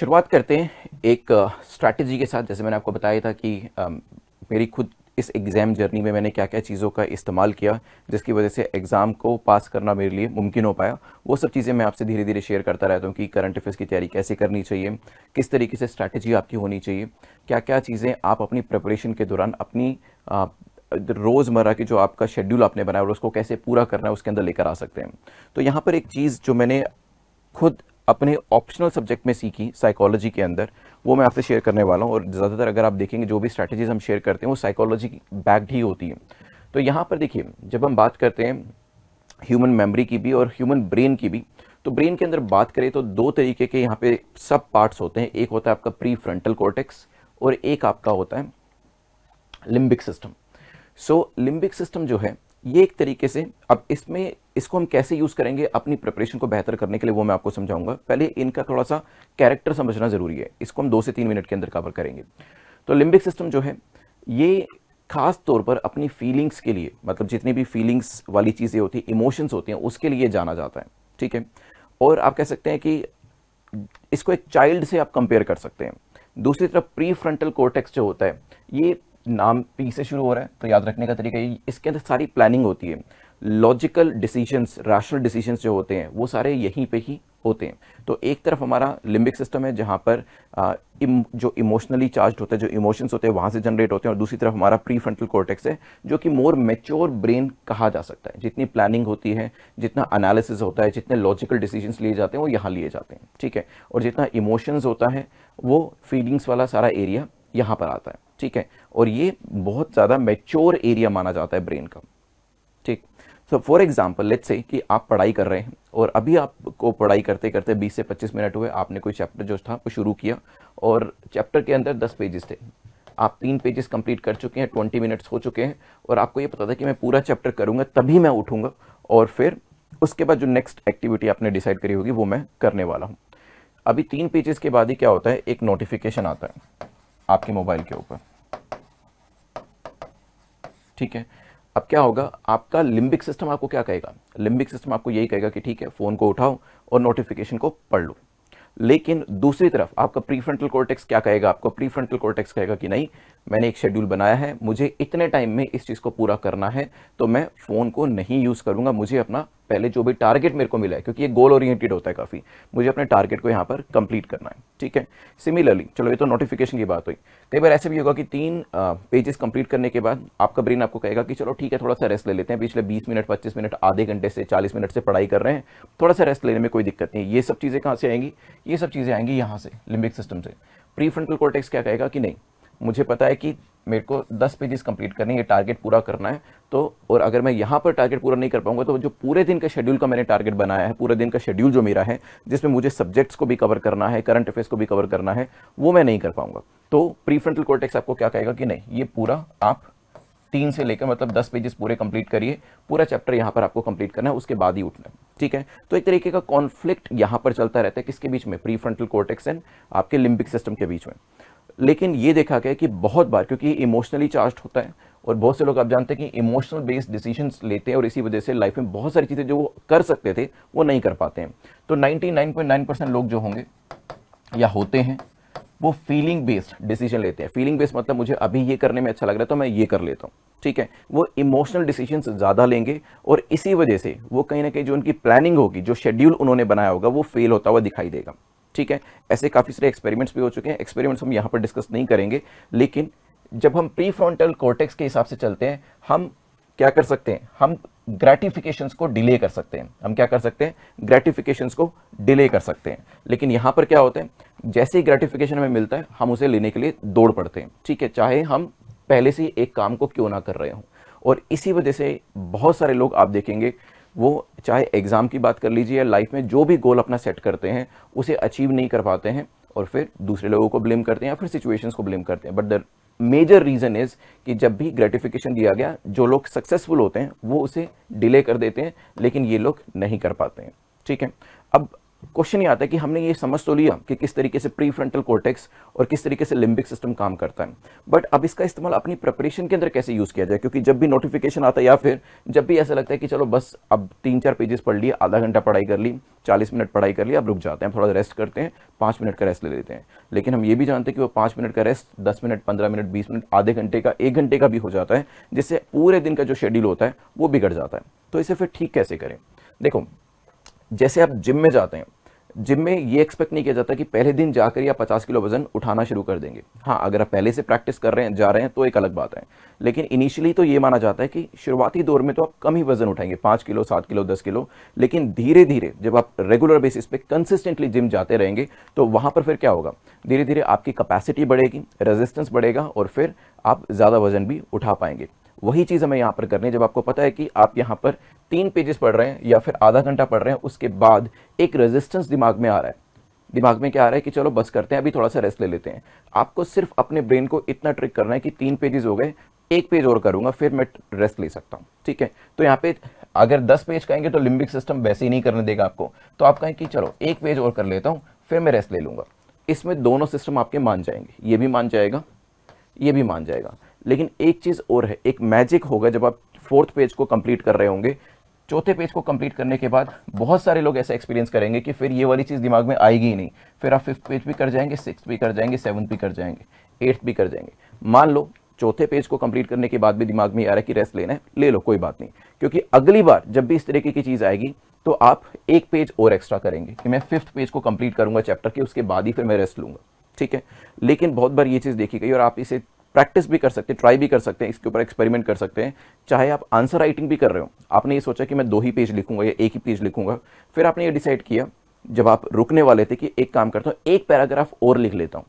शुरुआत करते हैं एक स्ट्रैटेजी के साथ जैसे मैंने आपको बताया था कि मेरी खुद इस एग्ज़ाम जर्नी में मैंने क्या क्या चीज़ों का इस्तेमाल किया जिसकी वजह से एग्ज़ाम को पास करना मेरे लिए मुमकिन हो पाया वो सब चीज़ें मैं आपसे धीरे धीरे शेयर करता रहता हूँ कि करंट अफेयर्स की तैयारी कैसे करनी चाहिए किस तरीके से स्ट्रैटेजी आपकी होनी चाहिए क्या क्या चीज़ें आप अपनी प्रिपरेशन के दौरान अपनी आ, रोज़मर्रा के जो आपका शेड्यूल आपने बनाया और उसको कैसे पूरा करना है उसके अंदर लेकर आ सकते हैं तो यहाँ पर एक चीज़ जो मैंने खुद अपने ऑप्शनल सब्जेक्ट में सीखी साइकोलॉजी के अंदर वो मैं आपसे शेयर करने वाला हूँ और ज़्यादातर अगर आप देखेंगे जो भी स्ट्रैटेजीज हम शेयर करते हैं वो साइकोलॉजी बैक्ड ही होती है तो यहाँ पर देखिए जब हम बात करते हैं ह्यूमन मेमोरी की भी और ह्यूमन ब्रेन की भी तो ब्रेन के अंदर बात करें तो दो तरीके के यहाँ पे सब पार्ट्स होते हैं एक होता है आपका प्री फ्रंटल कॉर्टेक्स और एक आपका होता है limbic system so limbic system जो है ये एक तरीके से अब इसमें इसको हम कैसे यूज़ करेंगे अपनी प्रिपरेशन को बेहतर करने के लिए वो मैं आपको समझाऊंगा पहले इनका थोड़ा सा कैरेक्टर समझना ज़रूरी है इसको हम दो से तीन मिनट के अंदर कवर करेंगे तो लिम्बिक सिस्टम जो है ये खास तौर पर अपनी फीलिंग्स के लिए मतलब जितनी भी फीलिंग्स वाली चीज़ें होती हैं इमोशंस होती हैं उसके लिए जाना जाता है ठीक है और आप कह सकते हैं कि इसको एक चाइल्ड से आप कंपेयर कर सकते हैं दूसरी तरफ प्री फ्रंटल कोर्टेक्स जो होता है ये नाम पी से शुरू हो रहा है तो याद रखने का तरीका ये इसके अंदर सारी प्लानिंग होती है लॉजिकल डिसीजंस रैशनल डिसीजंस जो होते हैं वो सारे यहीं पे ही होते हैं तो एक तरफ हमारा लिम्बिक सिस्टम है जहाँ पर आ, इम, जो इमोशनली चार्ज होता है जो इमोशंस होते हैं वहाँ से जनरेट होते हैं और दूसरी तरफ हमारा प्री फ्रंटल कॉर्टेक्स है जो कि मोर मेच्योर ब्रेन कहा जा सकता है जितनी प्लानिंग होती है जितना अनालिसिस होता है जितने लॉजिकल डिसीजंस लिए जाते हैं वो यहाँ लिए जाते हैं ठीक है और जितना इमोशंस होता है वो फीलिंग्स वाला सारा एरिया यहाँ पर आता है ठीक है और ये बहुत ज़्यादा मेच्योर एरिया माना जाता है ब्रेन का ठीक so for example let's say कि आप पढ़ाई कर रहे हैं और अभी आपको पढ़ाई करते करते 20 से 25 मिनट हुए आपने कोई चैप्टर जो था वो शुरू किया और चैप्टर के अंदर 10 पेजेस थे आप तीन पेजेस कंप्लीट कर चुके हैं 20 मिनट्स हो चुके हैं और आपको ये पता था कि मैं पूरा चैप्टर करूँगा तभी मैं उठूँगा और फिर उसके बाद जो नेक्स्ट एक्टिविटी आपने डिसाइड करी होगी वो मैं करने वाला हूँ अभी तीन पेजेस के बाद ही क्या होता है एक नोटिफिकेशन आता है आपके मोबाइल के ऊपर ठीक है अब क्या होगा आपका लिम्बिक सिस्टम आपको क्या कहेगा लिम्बिक सिस्टम आपको यही कहेगा कि ठीक है फ़ोन को उठाओ और नोटिफिकेशन को पढ़ लो लेकिन दूसरी तरफ आपका प्रीफ्रंटल कॉर्टेक्स क्या कहेगा आपका प्रीफ्रंटल कॉर्टेक्स कहेगा कि नहीं मैंने एक शेड्यूल बनाया है मुझे इतने टाइम में इस चीज़ को पूरा करना है तो मैं फ़ोन को नहीं यूज़ करूंगा मुझे अपना पहले जो भी टारगेट मेरे को मिला है क्योंकि ये गोल ओरिएंटेड होता है काफ़ी मुझे अपने टारगेट को यहाँ पर कंप्लीट करना है ठीक है सिमिलरली चलो ये तो नोटिफिकेशन की बात हुई कई बार ऐसे भी होगा कि तीन पेजेस कंप्लीट करने के बाद आपका ब्रेन आपको कहेगा कि चलो ठीक है थोड़ा सा रेस्ट ले लेते हैं पिछले बीस मिनट पच्चीस मिनट आधे घंटे से चालीस मिनट से पढ़ाई कर रहे हैं थोड़ा सा रेस्ट लेने में कोई दिक्कत नहीं ये सब चीज़ें कहाँ से आएंगी ये सब चीज़ें आएंगी यहाँ से लिम्बिक सिस्टम से प्री फ्रंटल क्या कहेगा कि नहीं मुझे पता है कि मेरे को दस पेजेस कंप्लीट करने ये टारगेट पूरा करना है तो और अगर मैं यहाँ पर टारगेट पूरा नहीं कर पाऊंगा तो जो पूरे दिन का शेड्यूल का मैंने टारगेट बनाया है पूरे दिन का शेड्यूल जो मेरा है जिसमें मुझे सब्जेक्ट्स को भी कवर करना है करंट अफेयर्स को भी कवर करना है वो मैं नहीं कर पाऊंगा तो प्रीफ्रंटल कोर्टेक्स आपको क्या कहेगा कि नहीं ये पूरा आप तीन से लेकर मतलब दस पेजेस पूरे कंप्लीट करिए पूरा चैप्टर यहाँ पर आपको कंप्लीट करना है उसके बाद ही उठना है ठीक है तो एक तरीके का कॉन्फ्लिक्ट यहाँ पर चलता रहता है किसके बीच में प्री फ्रंटल कोर्टेक्स एंड आपके लिम्बिक सिस्टम के बीच में लेकिन ये देखा गया कि बहुत बार क्योंकि इमोशनली चार्ज होता है और बहुत से लोग आप जानते हैं कि इमोशनल बेस्ड डिसीजन लेते हैं और इसी वजह से लाइफ में बहुत सारी चीज़ें जो वो कर सकते थे वो नहीं कर पाते हैं तो 99.9 परसेंट लोग जो होंगे या होते हैं वो फीलिंग बेस्ड डिसीजन लेते हैं फीलिंग बेस्ड मतलब मुझे अभी ये करने में अच्छा लग रहा है तो मैं ये कर लेता हूँ ठीक है वो इमोशनल डिसीजन ज़्यादा लेंगे और इसी वजह से वो कहीं ना कहीं जो उनकी प्लानिंग होगी जो शेड्यूल उन्होंने बनाया होगा वो फेल होता हुआ दिखाई देगा ठीक है ऐसे काफ़ी सारे एक्सपेरिमेंट्स भी हो चुके हैं एक्सपेरिमेंट्स हम यहाँ पर डिस्कस नहीं करेंगे लेकिन जब हम प्री फ्रॉन्टल कोर्टेक्स के हिसाब से चलते हैं हम क्या कर सकते हैं हम ग्रेटिफिकेशन को डिले कर सकते हैं हम क्या कर सकते हैं ग्रेटिफिकेशन को डिले कर सकते हैं लेकिन यहाँ पर क्या होता है जैसे ही ग्रेटिफिकेशन हमें मिलता है हम उसे लेने के लिए दौड़ पड़ते हैं ठीक है चाहे हम पहले से एक काम को क्यों ना कर रहे हों और इसी वजह से बहुत सारे लोग आप देखेंगे वो चाहे एग्ज़ाम की बात कर लीजिए या लाइफ में जो भी गोल अपना सेट करते हैं उसे अचीव नहीं कर पाते हैं और फिर दूसरे लोगों को ब्लेम करते हैं या फिर सिचुएशंस को ब्लेम करते हैं but the major reason is कि जब भी ग्रेटिफिकेशन दिया गया जो लोग सक्सेसफुल होते हैं वो उसे डिले कर देते हैं लेकिन ये लोग नहीं कर पाते हैं ठीक है अब क्वेश्चन ये आता है कि हमने ये समझ तो लिया कि किस तरीके से प्री फ्रंटल कोर्टेक्स और किस तरीके से लिम्बिक सिस्टम काम करता है बट अब इसका इस्तेमाल अपनी प्रिपरेशन के अंदर कैसे यूज़ किया जाए क्योंकि जब भी नोटिफिकेशन आता है या फिर जब भी ऐसा लगता है कि चलो बस अब तीन चार पेजेस पढ़ लिए आधा घंटा पढ़ाई कर ली चालीस मिनट पढ़ाई कर ली अब रुक जाते हैं थोड़ा रेस्ट करते हैं पाँच मिनट का रेस्ट ले लेते हैं लेकिन हम ये भी जानते हैं कि वो पाँच मिनट का रेस्ट दस मिनट पंद्रह मिनट बीस मिनट आधे घंटे का एक घंटे का भी हो जाता है जिससे पूरे दिन का जो शेड्यूल होता है वो बिगड़ जाता है तो इसे फिर ठीक कैसे करें देखो जैसे आप जिम में जाते हैं जिम में ये एक्सपेक्ट नहीं किया जाता कि पहले दिन जाकर या पचास किलो वजन उठाना शुरू कर देंगे हाँ अगर आप पहले से प्रैक्टिस कर रहे हैं जा रहे हैं तो एक अलग बात है लेकिन इनिशियली तो ये माना जाता है कि शुरुआती दौर में तो आप कम ही वजन उठाएंगे पाँच किलो सात किलो दस किलो लेकिन धीरे धीरे जब आप रेगुलर बेसिस पे कंसिस्टेंटली जिम जाते रहेंगे तो वहाँ पर फिर क्या होगा धीरे धीरे आपकी कैपेसिटी बढ़ेगी रेजिस्टेंस बढ़ेगा और फिर आप ज़्यादा वजन भी उठा पाएंगे वही चीज़ हमें यहाँ पर करनी है जब आपको पता है कि आप यहाँ पर तीन पेजेस पढ़ रहे हैं या फिर आधा घंटा पढ़ रहे हैं उसके बाद एक रेजिस्टेंस दिमाग में आ रहा है दिमाग में क्या आ रहा है कि चलो बस करते हैं अभी थोड़ा सा रेस्ट ले लेते हैं आपको सिर्फ अपने ब्रेन को इतना ट्रिक करना है कि तीन पेजेस हो गए एक पेज और करूंगा फिर मैं रेस्ट ले सकता हूं ठीक है तो यहाँ पे अगर दस पेज कहेंगे तो लिम्बिक सिस्टम वैसे ही नहीं करने देगा आपको तो आप कहें कि चलो एक पेज और कर लेता हूं फिर मैं रेस्ट ले लूंगा इसमें दोनों सिस्टम आपके मान जाएंगे ये भी मान जाएगा ये भी मान जाएगा लेकिन एक चीज़ और है एक मैजिक होगा जब आप फोर्थ पेज को कंप्लीट कर रहे होंगे चौथे पेज को कंप्लीट करने के बाद बहुत सारे लोग ऐसा एक्सपीरियंस करेंगे कि फिर ये वाली चीज़ दिमाग में आएगी ही नहीं फिर आप फिफ्थ पेज भी कर जाएंगे सिक्स भी कर जाएंगे सेवन्थ भी कर जाएंगे एट्थ भी कर जाएंगे मान लो चौथे पेज को कंप्लीट करने के बाद भी दिमाग में आ रहा है कि रेस्ट लेना है ले लो कोई बात नहीं क्योंकि अगली बार जब भी इस तरीके की चीज़ आएगी तो आप एक पेज और एक्स्ट्रा करेंगे कि मैं फिफ्थ पेज को कंप्लीट करूंगा चैप्टर के उसके बाद ही फिर मैं रेस्ट लूंगा ठीक है लेकिन बहुत बार ये चीज़ देखी गई और आप इसे प्रैक्टिस भी कर सकते हैं ट्राई भी कर सकते हैं इसके ऊपर एक्सपेरिमेंट कर सकते हैं चाहे आप आंसर राइटिंग भी कर रहे हो आपने ये सोचा कि मैं दो ही पेज लिखूंगा या एक ही पेज लिखूंगा फिर आपने ये डिसाइड किया जब आप रुकने वाले थे कि एक काम करता हूँ एक पैराग्राफ और लिख लेता हूँ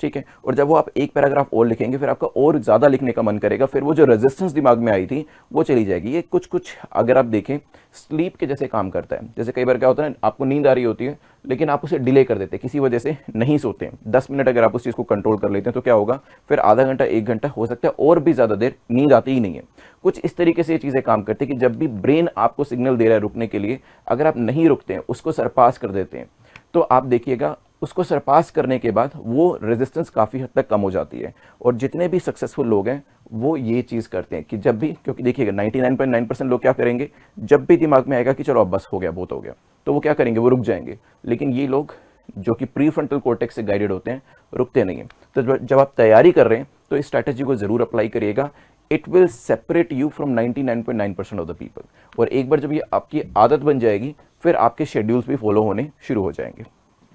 ठीक है और जब वो आप एक पैराग्राफ और लिखेंगे फिर आपका और ज़्यादा लिखने का मन करेगा फिर वो जो रेजिस्टेंस दिमाग में आई थी वो चली जाएगी ये कुछ कुछ अगर आप देखें स्लीप के जैसे काम करता है जैसे कई बार क्या होता है आपको नींद आ रही होती है लेकिन आप उसे डिले कर देते हैं किसी वजह से नहीं सोते हैं दस मिनट अगर आप उस चीज़ को कंट्रोल कर लेते हैं तो क्या होगा फिर आधा घंटा एक घंटा हो सकता है और भी ज़्यादा देर नींद आती ही नहीं है कुछ इस तरीके से ये चीज़ें काम करती है कि जब भी ब्रेन आपको सिग्नल दे रहा है रुकने के लिए अगर आप नहीं रुकते हैं उसको सरपास कर देते हैं तो आप देखिएगा उसको सरपास करने के बाद वो रेजिस्टेंस काफ़ी हद तक कम हो जाती है और जितने भी सक्सेसफुल लोग हैं वो ये चीज़ करते हैं कि जब भी क्योंकि देखिएगा 99.9 परसेंट लोग क्या करेंगे जब भी दिमाग में आएगा कि चलो अब बस हो गया बहुत हो गया तो वो क्या करेंगे वो रुक जाएंगे लेकिन ये लोग जो कि प्री फ्रंटल कोर्टेक्स से गाइडेड होते हैं रुकते नहीं हैं तो जब आप तैयारी कर रहे हैं तो इस स्ट्रैटेजी को ज़रूर अप्लाई करिएगा it will separate you from 99.9 percent of the people और एक बार जब ये आपकी आदत बन जाएगी फिर आपके शेड्यूल्स भी फॉलो होने शुरू हो जाएंगे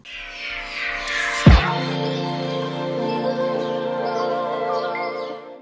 Yeah.